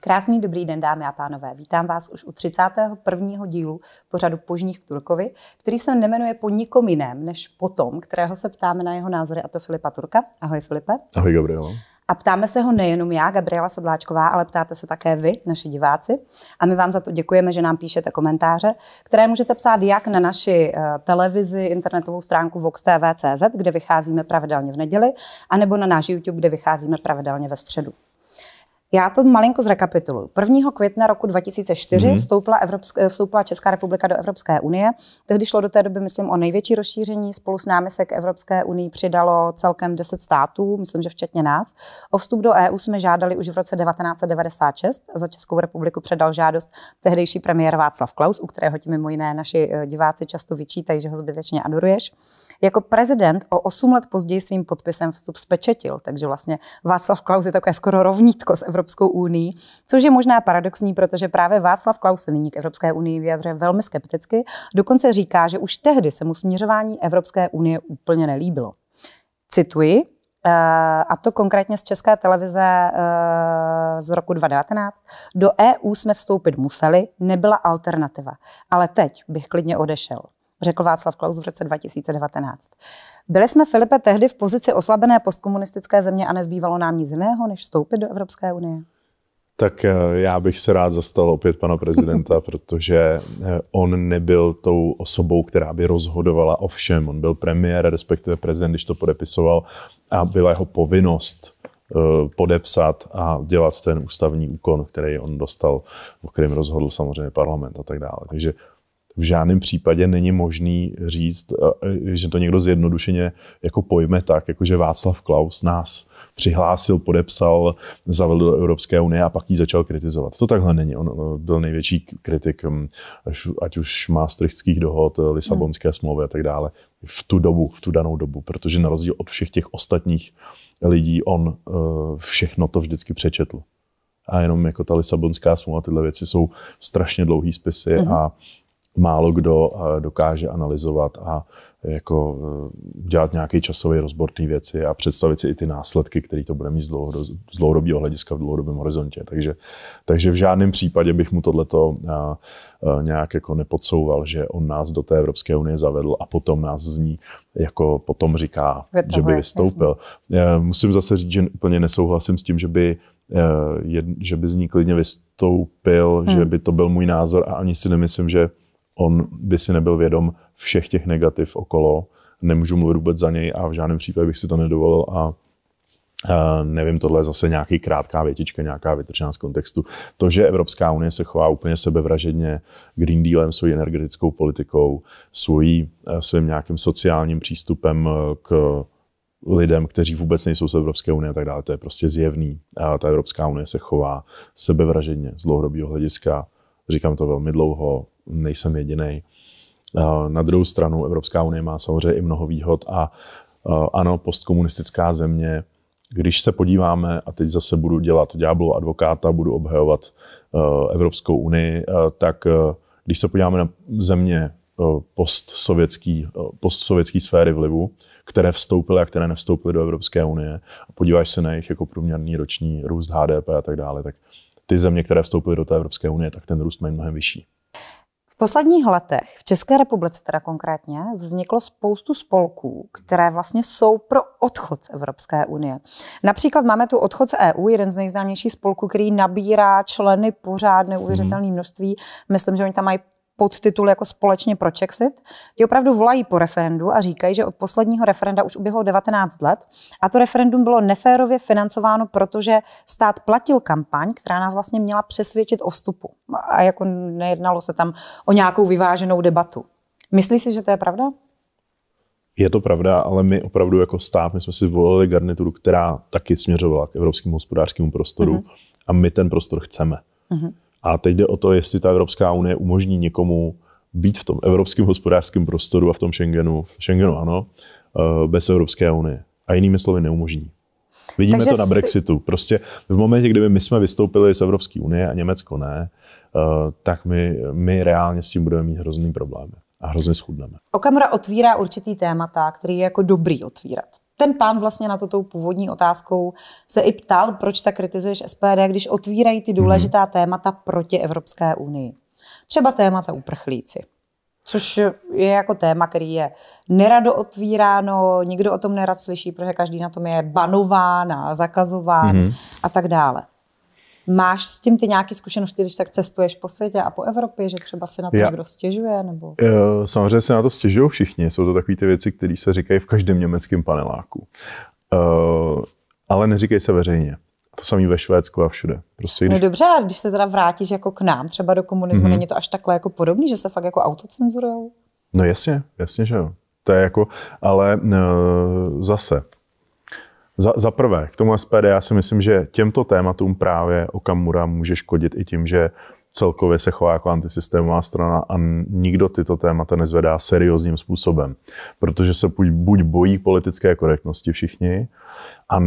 Krásný dobrý den, dámy a pánové. Vítám vás už u 31. dílu pořadu Požních Turkovi, který se nemenuje po nikom jiném než potom, kterého se ptáme na jeho názory, a to Filipa Turka. Ahoj, Filipe. Ahoj, Gabriela. A ptáme se ho nejenom já, Gabriela Sedláčková, ale ptáte se také vy, naši diváci. A my vám za to děkujeme, že nám píšete komentáře, které můžete psát jak na naši eh, televizi, internetovou stránku vox.tv.cz, kde vycházíme pravidelně v neděli, anebo na náš YouTube, kde vycházíme pravidelně ve středu. Já to malinko zrekapituluji. 1. května roku 2004 mm-hmm. vstoupila, Evropsk, eh, vstoupila Česká republika do Evropské unie. Tehdy šlo do té doby, myslím, o největší rozšíření. Spolu s námi se k Evropské unii přidalo celkem 10 států, myslím, že včetně nás. O vstup do EU jsme žádali už v roce 1996. Za Českou republiku předal žádost tehdejší premiér Václav Klaus, u kterého ti mimo jiné naši eh, diváci často vyčítají, že ho zbytečně adoruješ. Jako prezident o 8 let později svým podpisem vstup spečetil, takže vlastně Václav Klaus je takové skoro rovnítko s Evropskou unii, což je možná paradoxní, protože právě Václav Klaus se nyní k Evropské unii vyjadřuje velmi skepticky, dokonce říká, že už tehdy se mu směřování Evropské unie úplně nelíbilo. Cituji, eh, a to konkrétně z České televize eh, z roku 2019. Do EU jsme vstoupit museli, nebyla alternativa. Ale teď bych klidně odešel řekl Václav Klaus v roce 2019. Byli jsme, Filipe, tehdy v pozici oslabené postkomunistické země a nezbývalo nám nic jiného, než vstoupit do Evropské unie? Tak eh, já bych se rád zastal opět pana prezidenta, protože eh, on nebyl tou osobou, která by rozhodovala o všem. On byl premiér, respektive prezident, když to podepisoval a byla jeho povinnost eh, podepsat a dělat ten ústavní úkon, který on dostal, o kterém rozhodl samozřejmě parlament a tak dále. Takže v žádném případě není možný říct, že to někdo zjednodušeně jako pojme tak, jako že Václav Klaus nás přihlásil, podepsal, zavedl do Evropské unie a pak ji začal kritizovat. To takhle není. On byl největší kritik, hm, ať už Maastrichtských dohod, eh, Lisabonské smlouvy a tak dále, v tu dobu, v tu danou dobu, protože na rozdíl od všech těch ostatních lidí, on eh, všechno to vždycky přečetl a jenom jako ta Lisabonská smlouva, tyhle věci jsou strašně dlouhý spisy mm-hmm. a mhm málo kdo eh, dokáže analyzovat a eh, jako eh, dělat nějaký časový rozbor té věci a představit si i ty následky, které to bude mít z, z dlouhodobého hlediska v dlouhodobém horizontě. Takže, takže v žádném případě bych mu tohleto nějak jako nepodsouval, že on nás do té Evropské unie zavedl a potom nás z ní jako potom říká, Vytahuje, že by vystoupil. Já musím zase říct, že úplně nesouhlasím s tím, že by je, že by z ní klidně vystoupil, hmm. že by to byl můj názor a ani si nemyslím, že on by si nebyl vědom všech těch negativ okolo. Nemůžu mluvit vůbec za něj a v žádném případě bych si to nedovolil a Uh, nevím, tohle je zase nějaký krátká větička, nějaká vytržená z kontextu. To, že Evropská unie se chová úplně sebevražedně Green Dealem, svou energetickou politikou, svojí, e, svým nějakým sociálním přístupem e, k lidem, kteří vůbec nejsou z Evropské unie a tak dále, to je prostě zjevný. A ta Evropská unie se chová sebevražedně z dlouhodobého hlediska. Říkám to velmi dlouho, nejsem jediný. Eh, na druhou stranu Evropská unie má samozřejmě i mnoho výhod a eh, ano, postkomunistická země, když se podíváme, a teď zase budu dělat ďáblu advokáta, budu obhajovat eh, Evropskou unii, tak když se podíváme na země postsovětský, postsovětský sféry vlivu, které vstoupily a které nevstoupily do Evropské unie a podíváš se na jejich jako průměrný roční růst HDP a tak dále, tak ty země, které vstoupily do té Evropské unie, tak ten růst mají mnohem vyšší posledních letech v České republice teda konkrétně vzniklo spoustu spolků, které vlastně jsou pro odchod z Evropské unie. Například máme tu odchod z EU, jeden z nejznámějších spolků, který nabírá členy pořád neuvěřitelné mhm. množství. Myslím, že oni tam mají podtitul jako Společně pro Czexit, ti opravdu volají po referendu a říkají, že od posledního referenda už uběhlo 19 let a to referendum bylo neférově financováno, protože stát platil kampaň, která nás vlastně měla přesvědčit o vstupu a jako nejednalo se tam o nějakou vyváženou debatu. Myslíš si, že to je pravda? Je to pravda, ale my opravdu jako stát, my jsme si volili garnituru, která taky směřovala k evropskému hospodářskému prostoru uh-huh. a my ten prostor chceme. Uh-huh. A teď jde o to, jestli ta Evropská unie umožní někomu být v tom evropském hospodářském prostoru a v tom Schengenu, v Schengenu ano, eh, bez Evropské unie. A jinými slovy neumožní. Vidíme Takže to na Brexitu. Prostě v momentě, kdyby my jsme vystoupili z Evropské unie a Německo ne, eh, tak my, my reálně s tím budeme mít hrozný problémy a hrozně schudneme. Okamura otvírá určitý témata, který je jako dobrý otvírat ten pán vlastně na to tou původní otázkou se i ptal, proč tak kritizuješ SPD, když otvírají ty mhm. důležitá témata proti Evropské unii. Třeba témata uprchlíci což je jako téma, který je nerado otvíráno, nikdo o tom nerad slyší, protože každý na tom je banován a zakazován mm-hmm. a tak dále. Máš s tím ty nějaké zkušenosti, když tak cestuješ po světě a po Evropě, že třeba se na to Já. někdo stěžuje? Nebo... Eh, samozřejmě se na to stěžují všichni. Jsou to takové ty věci, které se říkají v každém německém paneláku. Eh, ale neříkej se veřejně. To samý ve Švédsku a všude. Prostě, no když... No dobře, ale když se teda vrátíš jako k nám, třeba do komunismu, mm-hmm. není to až takhle jako podobný, že se fakt jako autocenzurujou? No jasně, jasně, že jo. To je jako, ale uh, zase, za, za prvé, k tomu SPD, já si myslím, že těmto tématům právě Okamura může škodit i tím, že celkově se chová jako antisystémová strana a nikdo tyto témata nezvedá seriózním způsobem, protože se buď bojí politické korektnosti všichni, anebo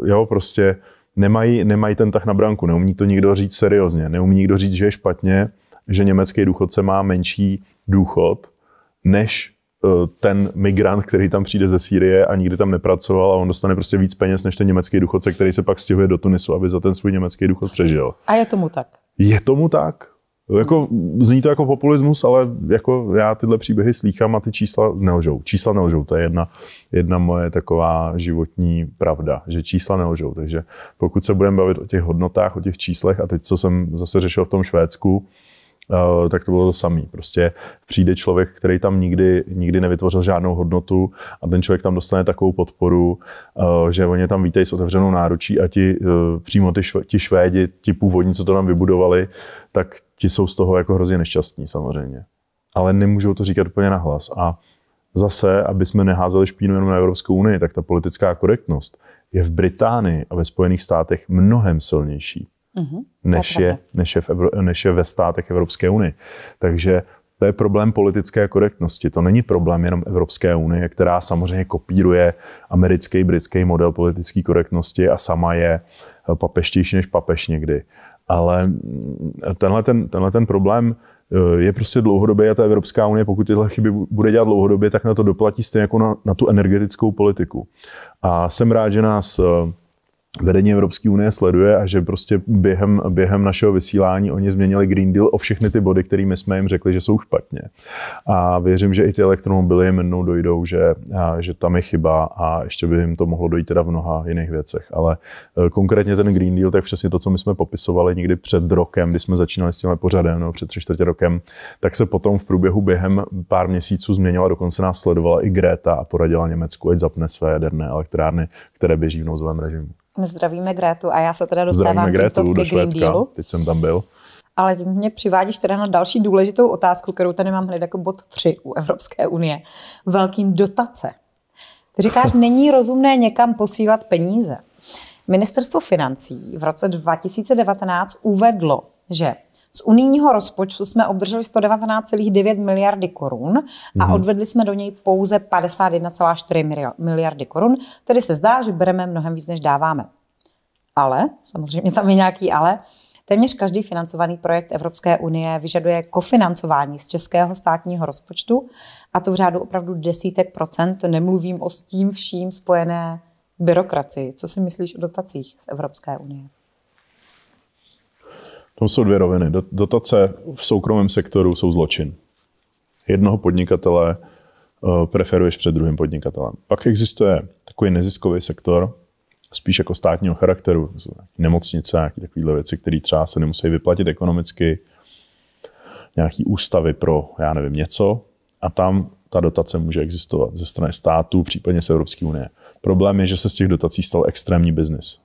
nebo eh, jo, prostě nemají, nemají ten tak na branku, neumí to nikdo říct seriózně, neumí nikdo říct, že je špatně, že německý důchodce má menší důchod, než Eh, ten migrant, který tam přijde ze Sýrie a nikdy tam nepracoval a on dostane prostě víc peněz než ten německý důchodce, který se pak stěhuje do Tunisu, aby za ten svůj německý důchod přežil. A je tomu tak? Je tomu tak. Jako, zní to jako populismus, ale jako já tyhle příběhy slýchám a ty čísla nelžou. Čísla nelžou, to je jedna, jedna moje taková životní pravda, že čísla nelžou. Takže pokud se budeme bavit o těch hodnotách, o těch číslech a teď, co jsem zase řešil v tom Švédsku, Eh, tak to bylo to samé. Prostě přijde člověk, který tam nikdy, nikdy nevytvořil žádnou hodnotu a ten člověk tam dostane takovou podporu, eh, že oni tam vítají s otevřenou náručí a ti eh, přímo ty, šve, ti Švédi, ti původní, co to tam vybudovali, tak ti jsou z toho jako hrozně nešťastní samozřejmě. Ale nemůžou to říkat úplně nahlas. A zase, aby jsme neházeli špínu jenom na Evropskou unii, tak ta politická korektnost je v Británii a ve Spojených státech mnohem silnější mm-hmm. než, je, než, je v Evro, než je ve státech Evropské unie. Takže to je problém politické korektnosti. To není problém jenom Evropské unie, která samozřejmě kopíruje americký, britský model politické korektnosti a sama je eh, papeštější než papež někdy. Ale mm, tenhle ten, tenhle ten problém eh, je prostě dlouhodobě a ta Evropská unie, pokud tyhle chyby bude dělat dlouhodobě, tak na to doplatí stejně jako na, na tu energetickou politiku. A jsem rád, že nás eh, vedení Evropské unie sleduje a že prostě během, během našeho vysílání oni změnili Green Deal o všechny ty body, kterými jsme jim řekli, že jsou špatně. A věřím, že i ty elektromobily jim jednou dojdou, že, a, že tam je chyba a ještě by jim to mohlo dojít teda v mnoha jiných věcech. Ale e, konkrétně ten Green Deal, tak přesně to, co my jsme popisovali někdy před rokem, kdy jsme začínali s tímhle pořadem, no, před tři čtvrtě rokem, tak se potom v průběhu během pár měsíců změnila, dokonce nás sledovala i Greta a poradila Německu, ať zapne své jaderné elektrárny, které běží v nouzovém režimu zdravíme Grétu a já se teda dostávám Grétu, do Švédska, Dealu. teď jsem tam byl. Ale ty mě přivádíš teda na další důležitou otázku, kterou tady mám hned jako bod 3 u Evropské unie. Velkým dotace. Ty říkáš, není rozumné někam posílat peníze. Ministerstvo financí v roce 2019 uvedlo, že z unijního rozpočtu jsme obdrželi 119,9 miliardy korun a mhm. odvedli jsme do něj pouze 51,4 miliardy korun, tedy se zdá, že bereme mnohem víc, než dáváme. Ale, samozřejmě tam je nějaký ale, Téměř každý financovaný projekt Evropské unie vyžaduje kofinancování z českého státního rozpočtu a to v řádu opravdu desítek procent. Nemluvím o s tím vším spojené byrokracii. Co si myslíš o dotacích z Evropské unie? Tam jsou dvě roviny. Dotace v soukromém sektoru jsou zločin. Jednoho podnikatele eh, preferuješ před druhým podnikatelem. Pak existuje takový neziskový sektor, spíš jako státního charakteru, nemocnice, nějaké takovéhle věci, které třeba se nemusí vyplatit ekonomicky, nějaký ústavy pro, já nevím, něco a tam ta dotace může existovat ze strany států, případně z Evropské unie. Problém je, že se z těch dotací stal extrémní biznis.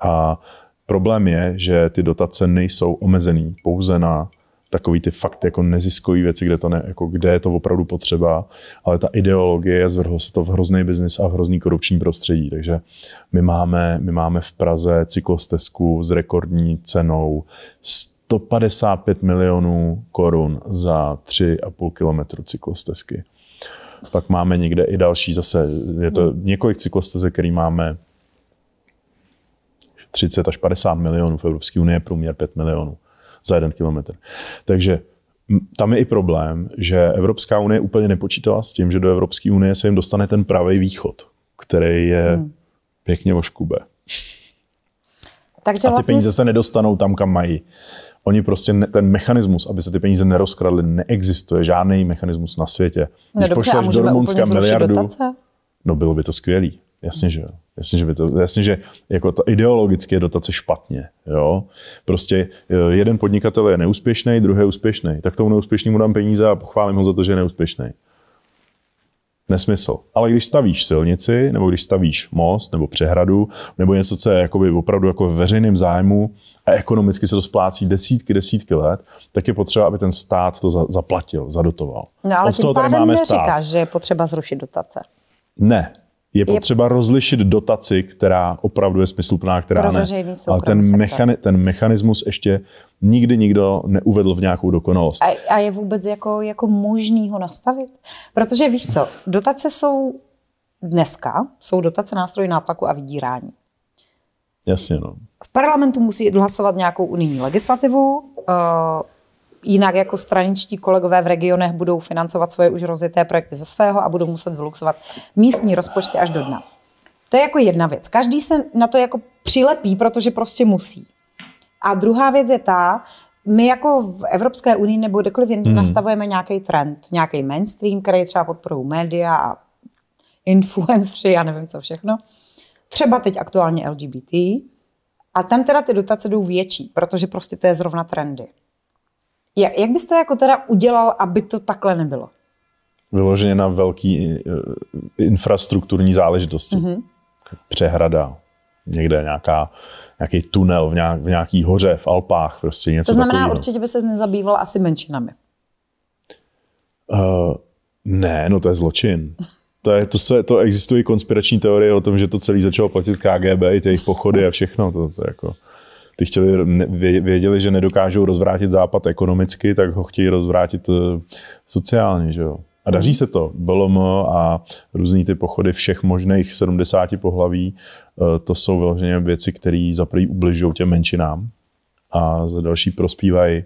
A Problém je, že ty dotace nejsou omezený pouze na takový ty fakt jako neziskový věci, kde to ne, jako kde je to opravdu potřeba, ale ta ideologie je zvrhlo se to v hrozný biznis a v hrozný korupční prostředí. Takže my máme, my máme v Praze cyklostezku s rekordní cenou 155 milionů korun za 3,5 kilometru cyklostezky. Pak máme někde i další zase, je to hmm. několik cyklostezek, který máme 30 až 50 milionů, v Evropské unii je průměr 5 milionů za jeden kilometr. Takže tam je i problém, že Evropská unie úplně nepočítala s tím, že do Evropské unie se jim dostane ten pravý východ, který je hmm. pěkně oškube. Takže a ty vlastně... peníze se nedostanou tam, kam mají. Oni prostě ne, ten mechanismus, aby se ty peníze nerozkradly, neexistuje. Žádný mechanismus na světě. No dobře, pošleš do Rumunska miliardu, dotace? no bylo by to skvělý. Jasně, hmm. že jo. Jasně, že, by to, jasně, že jako to ideologicky je dotace špatně. Jo? Prostě e, jeden podnikatel je neúspěšný, druhý je úspěšný. Tak tomu neúspěšnému dám peníze a pochválím ho za to, že je neúspěšný. Nesmysl. Ale když stavíš silnici, nebo když stavíš most, nebo přehradu, nebo něco, co je jakoby opravdu jako ve zájmu a ekonomicky se to splácí desítky, desítky let, tak je potřeba, aby ten stát to za, zaplatil, zadotoval. No ale Od tím toho tady máme stát. Říkáš, že je potřeba zrušit dotace. Ne, je potřeba je... rozlišit dotaci, která opravdu je smysluplná, která pro ne. Ale ten, mechani- ten mechanismus ještě nikdy nikdo neuvedl v nějakou dokonalost. A, a je vůbec jako, jako možný ho nastavit? Protože víš co, dotace jsou dneska, jsou dotace nástroj nátlaku a vydírání. Jasně, no. V parlamentu musí hlasovat nějakou unijní legislativu, uh, jinak jako straničtí kolegové v regionech budou financovat svoje už rozjeté projekty ze svého a budou muset vyluxovat místní rozpočty až do dna. To je jako jedna věc. Každý se na to jako přilepí, protože prostě musí. A druhá věc je ta, my jako v Evropské unii nebo kdekoliv jinde hmm. nastavujeme nějaký trend, nějaký mainstream, který třeba podporují média a influenceri a nevím co všechno. Třeba teď aktuálně LGBT. A tam teda ty dotace jdou větší, protože prostě to je zrovna trendy. Jak, jak bys to jako teda udělal, aby to takhle nebylo? Vyloženě na velký eh, infrastrukturní záležitosti. Mm-hmm. Přehrada, někde nějaká, nějaký tunel v, nějak, v nějaký hoře, v Alpách, prostě něco To znamená, takovýho. určitě by se nezabýval asi menšinami. Uh, ne, no to je zločin. To, je, to, se, to existují konspirační teorie o tom, že to celý začalo platit KGB, i ty jejich pochody a všechno. To, to jako... Ty chtěli, věděli, že nedokážou rozvrátit západ ekonomicky, tak ho chtějí rozvrátit eh, sociálně. Že jo? A daří mhm. se to. BLM a různý ty pochody všech možných 70 pohlaví, eh, to jsou vyloženě věci, které za ubližují těm menšinám a za další prospívají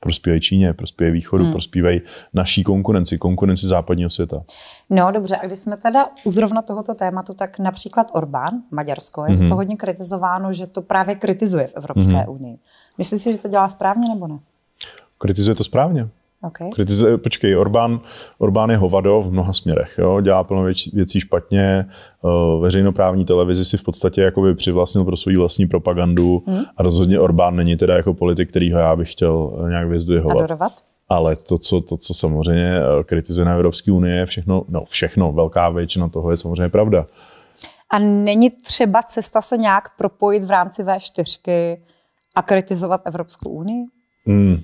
prospívají Číně, prospívají Východu, hmm. prospívají naší konkurenci, konkurenci západního světa. No dobře, a když jsme teda u zrovna tohoto tématu, tak například Orbán, Maďarsko, je hmm to hodně kritizováno, že to právě kritizuje v Evropské hmm unii. Myslíte si, že to dělá správně nebo ne? Kritizuje to správně. Okay. Kritizuje, počkej, Orbán, Orbán je hovado v mnoha směrech. Jo? Dělá plno věc, věcí špatně, eh, veřejnoprávní televizi si v podstatě jakoby přivlastnil pro svou vlastní propagandu hmm. a rozhodně Orbán není teda jako politik, kterýho já bych chtěl eh, nějak vyzdvihovat. Adorovat? Ale to co, to, co samozřejmě eh, kritizuje na Evropské unie, všechno, no všechno, velká většina toho je samozřejmě pravda. A není třeba cesta se nějak propojit v rámci V4 a kritizovat Evropskou unii? Hmm.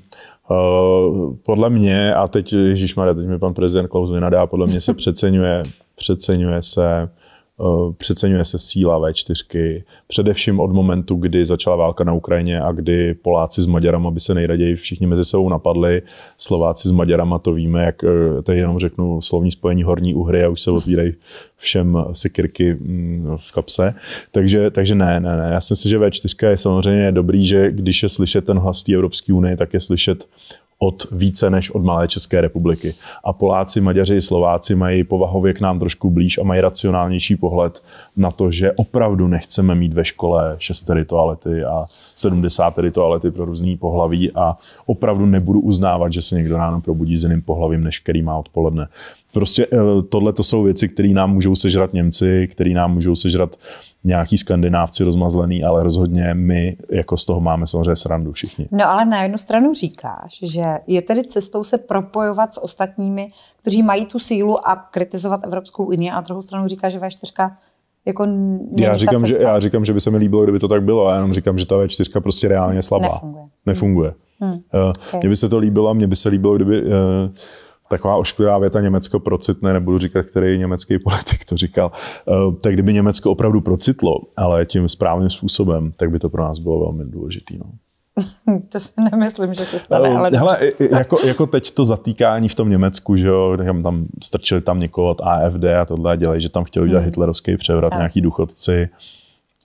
Uh, podle mě, a teď, Ježíš teď mi pan prezident Klaus vynadá, podle mě se přeceňuje, přeceňuje se Eh, přeceňuje se síla V4, především od momentu, kdy začala válka na Ukrajině a kdy Poláci s Maďarama by se nejraději všichni mezi sebou napadli. Slováci s Maďarama to víme, jak eh, teď jenom řeknu slovní spojení Horní Uhry a už se otvírají všem sekirky mm, v kapse. Takže, takže ne, ne, ne. Já si myslím, že V4 je samozřejmě dobrý, že když je slyšet ten hlas té Evropské unie, tak je slyšet od více než od malé České republiky. A Poláci, Maďaři, Slováci mají povahově k nám trošku blíž a mají racionálnější pohled na to, že opravdu nechceme mít ve škole šestery toalety a 70 toalety pro různý pohlaví a opravdu nebudu uznávat, že se někdo ráno probudí s jiným pohlavím, než který má odpoledne. Prostě eh, tohle to jsou věci, které nám můžou sežrat Němci, které nám můžou sežrat nějaký skandinávci rozmazlený, ale rozhodně my jako z toho máme samozřejmě srandu všichni. No ale na jednu stranu říkáš, že je tedy cestou se propojovat s ostatními, kteří mají tu sílu a kritizovat Evropskou unii a druhou stranu říká, že V4 jako já říkám, že, já říkám, že by se mi líbilo, kdyby to tak bylo, já jenom říkám, že ta V4 prostě reálně slabá. Nefunguje. Nefunguje. Hmm. Uh, okay. Mně by se to líbilo, mně by se líbilo, kdyby uh, taková ošklivá věta Německo procitne, nebudu říkat, který německý politik to říkal, eh, tak kdyby Německo opravdu procitlo, ale tím správným způsobem, tak by to pro nás bylo velmi důležité. No. To si nemyslím, že se stane. Eh, ale... Hele, jako, jako teď to zatýkání v tom Německu, že jo, tam strčili tam někoho od AFD a tohle dělají, že tam chtěli udělat hmm. hitlerovský převrat, a. nějaký důchodci.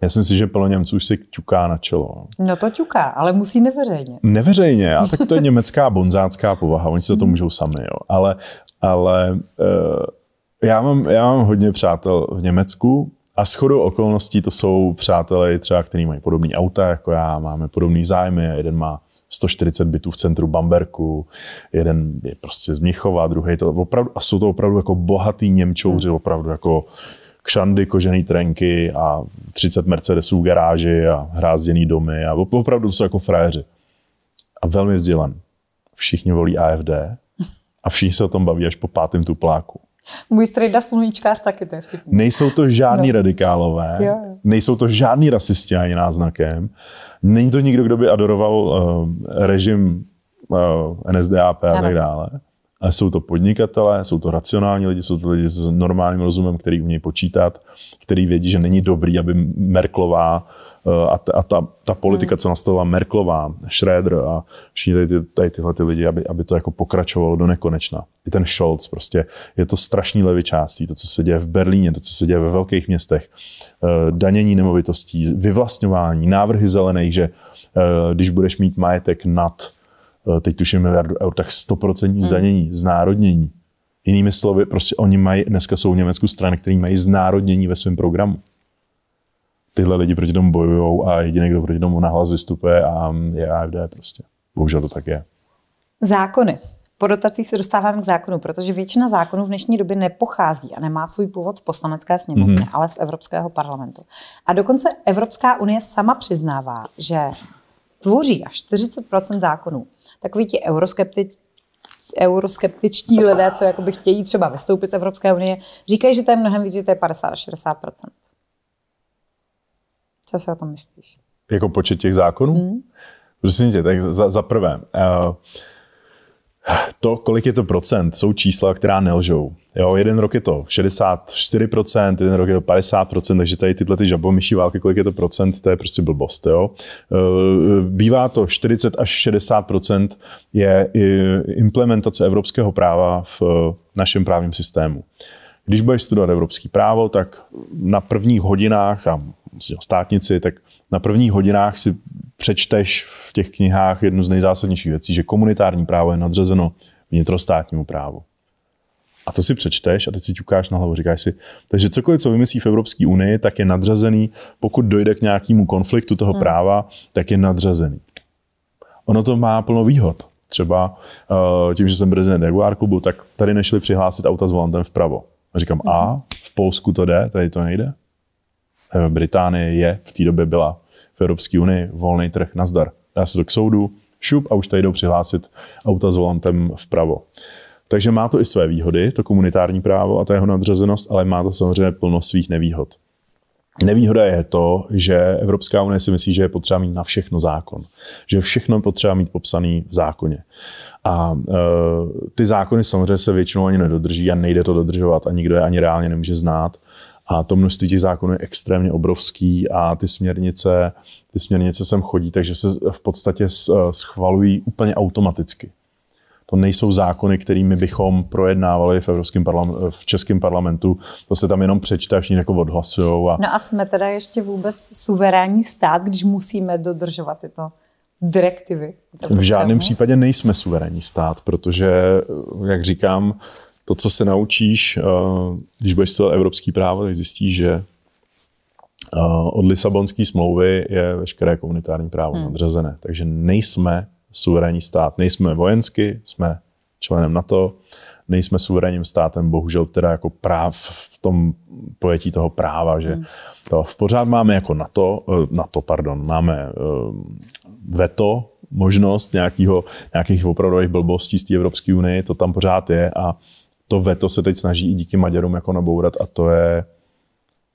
Já si, myslím, že plno Němců už si ťuká na čelo. No to ťuká, ale musí neveřejně. Neveřejně, a tak to je německá bonzácká povaha, oni si to mhm. můžou sami, jo. Ale, ale eh, já, mám, já mám hodně přátel v Německu, a shodou okolností to jsou přátelé třeba, kteří mají podobné auta jako já, máme podobné zájmy a jeden má 140 bytů v centru Bamberku, jeden je prostě z Mnichova, druhý to opravdu, a jsou to opravdu jako bohatý Němčouři, mhm. opravdu jako kšandy, kožený trenky a 30 Mercedesů v garáži a hrázděný domy a opravdu jsou jako frajeři. A velmi vzdělan. Všichni volí AFD a všichni se o tom baví až po pátém tupláku. Můj strejda sluníčkář taky to je vtipný. Nejsou to žádní no. radikálové, jo, jo. nejsou to žádní rasisti ani náznakem. Není to nikdo, kdo by adoroval uh, režim uh, eh, NSDAP a ano. tak dále. Jsou to podnikatelé, jsou to racionální lidi, jsou to lidi s normálním rozumem, který umějí počítat, který vědí, že není dobrý, aby Merklová eh, a ta, a ta, ta politika, co nastavila Merklová, Schröder a všichni tady, ty, tady tyhle ty lidi, aby, aby to jako pokračovalo do nekonečna. I ten Scholz prostě. Je to strašný levičástí, to, co se děje v Berlíně, to, co se děje ve velkých městech. Eh, danění nemovitostí, vyvlastňování, návrhy zelených, že eh, když budeš mít majetek nad Eh, teď tuším miliardu eur, tak 100% hmm. zdanění, hmm. znárodnění. Jinými slovy, prostě oni mají, dneska jsou v Německu strany, které mají znárodnění ve svém programu. Tyhle lidi proti tomu bojují a jediný, kdo proti tomu nahlas vystupuje, a mm, je AFD prostě. Bohužel to tak je. Zákony. Po dotacích se dostáváme k zákonu, protože většina zákonů v dnešní době nepochází a nemá svůj původ v poslanecké sněmovně, mm-hmm. ale z Evropského parlamentu. A dokonce Evropská unie sama přiznává, že tvoří až 40 zákonů. Takový ti euroskeptič, euroskeptičtí lidé, co jakoby chtějí třeba vystoupit z Evropské unie, říkají, že to je mnohem víc, že to je 50 až 60 Co si o tom myslíš? Jako počet těch zákonů? Hmm. Prosím tě, tak za, za prvé, uh, to, kolik je to procent, jsou čísla, která nelžou. Jo, jeden rok je to 64%, jeden rok je to 50%, takže tady tyhle ty žabomyší války, kolik je to procent, to je prostě blbost. Jo. Eh, bývá to 40 až 60% je eh, implementace evropského práva v eh, našem právním systému. Když budeš studovat evropský právo, tak na prvních hodinách, a státnici, tak na prvních hodinách si přečteš v těch knihách jednu z nejzásadnějších věcí, že komunitární právo je nadřazeno vnitrostátnímu právu. A to si přečteš a teď si ťukáš na hlavu, říkáš si, takže cokoliv, co vymyslí v Evropské unii, tak je nadřazený, pokud dojde k nějakému konfliktu toho hmm. práva, tak je nadřazený. Ono to má plno výhod. Třeba eh, tím, že jsem prezident Jaguar klubu, tak tady nešli přihlásit auta s volantem vpravo. A říkám, hmm. a v Polsku to jde, tady to nejde? Eh, Británie je, v té době byla Evropské unii, volný trh, nazdar. Dá se to k soudu, šup a už tady jdou přihlásit auta s volantem vpravo. Takže má to i své výhody, to komunitární právo a ta jeho nadřazenost, ale má to samozřejmě plno svých nevýhod. Nevýhoda je to, že Evropská unie si myslí, že je potřeba mít na všechno zákon. Že všechno potřeba mít popsaný v zákoně. A e, ty zákony samozřejmě se většinou ani nedodrží a nejde to dodržovat a nikdo je ani reálně nemůže znát. A to množství těch zákonů je extrémně obrovský a ty směrnice, ty směrnice sem chodí, takže se v podstatě eh, schvalují úplně automaticky. To nejsou zákony, kterými bychom projednávali v, Evropském parlamentu, v Českém parlamentu. To se tam jenom přečte a všichni jako odhlasují. A... No a jsme teda ještě vůbec suverénní stát, když musíme dodržovat tyto direktivy. V žádném případě nejsme suverénní stát, protože, eh, jak říkám, to, co se naučíš, eh, když budeš studovat evropský právo, tak zjistíš, že eh, od Lisabonské smlouvy je veškeré komunitární právo hmm. nadřazené. Takže nejsme suverénní stát. Nejsme vojensky, jsme členem NATO, nejsme suverénním státem, bohužel teda jako práv v tom pojetí toho práva, že hmm. to pořád máme jako NATO, eh, NATO, pardon, máme veto, možnost nějakýho, nějakých opravdových blbostí z té Evropské unie, to tam pořád je a to veto se teď snaží i díky Maďarům jako nabourat a to je,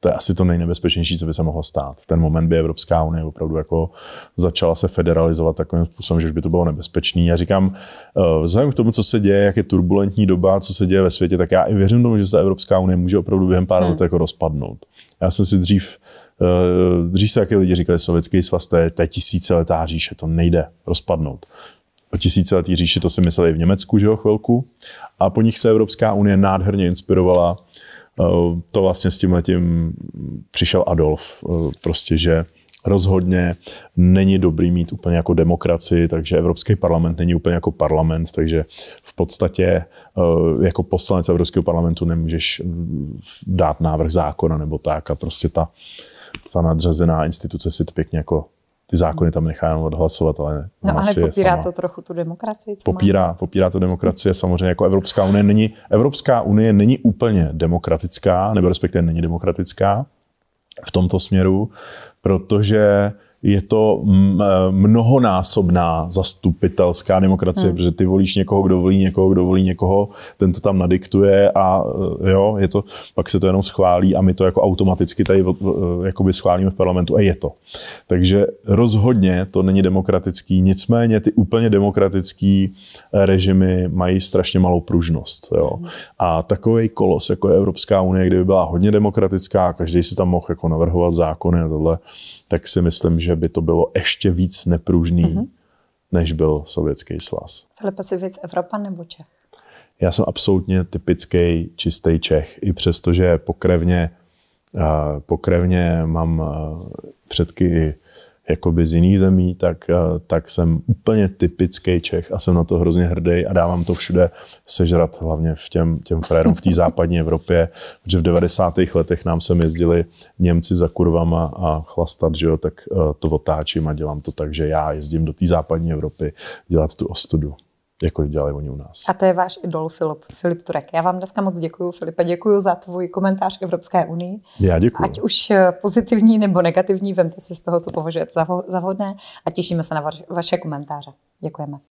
to je asi to nejnebezpečnější, co by se mohlo stát. V ten moment by Evropská unie opravdu jako začala se federalizovat takovým způsobem, že už by to bylo nebezpečné. Já říkám, eh, vzhledem k tomu, co se děje, jak je turbulentní doba, co se děje ve světě, tak já i věřím tomu, že se Evropská unie může opravdu během pár hmm. let jako rozpadnout. Já jsem si dřív eh, Dřív se taky lidi říkali, sovětský svaz, to je, to je letá říše, to nejde rozpadnout o tisíciletý říši, to si mysleli v Německu, že jo, chvilku. A po nich se Evropská unie nádherně inspirovala. Eh, to vlastně s tím letím přišel Adolf, eh, prostě, že rozhodně není dobrý mít úplně jako demokracii, takže Evropský parlament není úplně jako parlament, takže v podstatě eh, jako poslanec Evropského parlamentu nemůžeš mm, dát návrh zákona nebo tak a prostě ta, ta nadřazená instituce si to pěkně jako ty zákony tam nechá jenom odhlasovat, ale No ale popírá sama. to trochu tu demokracii. Co popírá, má? popírá to demokracie, samozřejmě jako Evropská unie není, Evropská unie není úplně demokratická, nebo respektive není demokratická v tomto směru, protože je to e, mnohonásobná zastupitelská demokracie, hmm. protože ty volíš někoho, kdo volí někoho, kdo volí někoho, ten to tam nadiktuje a e, jo, je to, pak se to jenom schválí a my to jako automaticky tady e, jakoby schválíme v parlamentu a je to. Takže rozhodně to není demokratický, nicméně ty úplně demokratický režimy mají strašně malou pružnost. Jo. Hmm. A takový kolos, jako je Evropská unie, kdyby byla hodně demokratická, každý si tam mohl jako navrhovat zákony a tohle, tak si myslím, že by to bylo ještě víc nepružný, mm-hmm. než byl Sovětský svaz. Filipe, jsi víc Evropa nebo Čech? Já jsem absolutně typický čistý Čech, i přesto, že pokrevně, pokrevně mám předky jakoby z jiných zemí, tak, eh, tak jsem úplně typický Čech a jsem na to hrozně hrdý a dávám to všude sežrat, hlavně v těm, těm frérům v té západní Evropě, protože v 90. letech nám sem jezdili Němci za kurvama a chlastat, že jo, tak eh, to otáčím a dělám to tak, že já jezdím do té západní Evropy dělat tu ostudu jako dělali oni u nás. A to je váš idol Filip, Filip Turek. Já vám dneska moc děkuji, Filipe, děkuji za tvůj komentář k Evropské unii. Já děkuji. Ať už eh, pozitivní nebo negativní, vemte si z toho, co považujete za vhodné a těšíme se na vaše komentáře. Děkujeme.